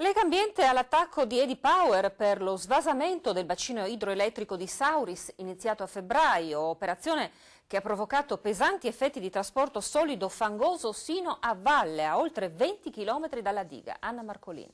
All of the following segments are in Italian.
Lega Ambiente all'attacco di Eddie Power per lo svasamento del bacino idroelettrico di Sauris iniziato a febbraio, operazione che ha provocato pesanti effetti di trasporto solido fangoso sino a valle, a oltre 20 km dalla diga. Anna Marcolini.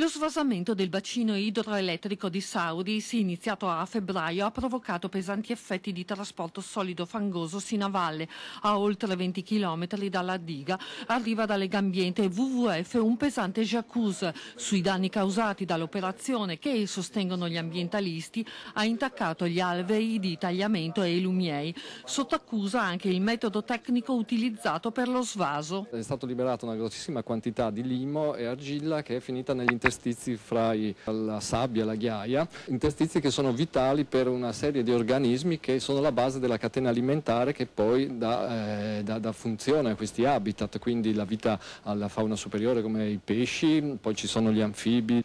Lo svasamento del bacino idroelettrico di Sauris, iniziato a febbraio, ha provocato pesanti effetti di trasporto solido fangoso sino a valle, a oltre 20 km dalla diga. Arriva dalle Gambiente WWF un pesante jacuzzi sui danni causati dall'operazione che, sostengono gli ambientalisti, ha intaccato gli alvei di tagliamento e i lumiei. Sotto accusa anche il metodo tecnico utilizzato per lo svaso. È stata liberata una grossissima quantità di limo e argilla che è finita negli intestini interstizi fra la sabbia e la ghiaia, interstizi che sono vitali per una serie di organismi che sono la base della catena alimentare che poi dà, eh, dà, dà funzione a questi habitat, quindi la vita alla fauna superiore come i pesci, poi ci sono gli anfibi.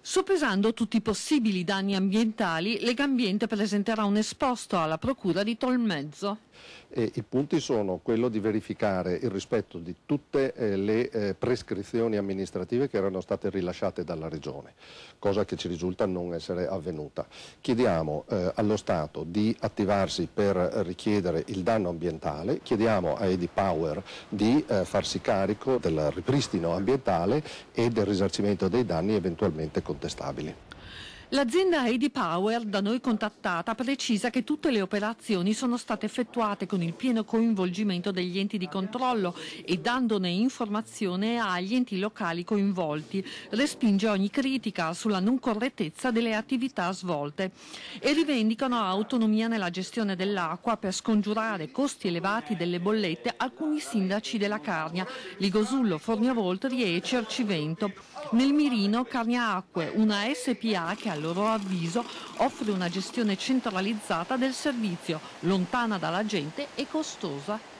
Soppesando tutti i possibili danni ambientali, Legambiente presenterà un esposto alla Procura di Tolmezzo. E I punti sono quello di verificare il rispetto di tutte eh, le eh, prescrizioni amministrative che erano state rilasciate dalla Regione, cosa che ci risulta non essere avvenuta. Chiediamo eh, allo Stato di attivarsi per richiedere il danno ambientale, chiediamo a Edi Power di eh, farsi carico del ripristino ambientale e del risarcimento dei danni eventualmente contestabili. L'azienda AD Power, da noi contattata, precisa che tutte le operazioni sono state effettuate con il pieno coinvolgimento degli enti di controllo e dandone informazione agli enti locali coinvolti. Respinge ogni critica sulla non correttezza delle attività svolte e rivendicano autonomia nella gestione dell'acqua per scongiurare costi elevati delle bollette alcuni sindaci della Carnia, Ligosullo, Forniavoltri e Cercivento. Nel mirino Carniacque, una SPA che a loro avviso offre una gestione centralizzata del servizio, lontana dalla gente e costosa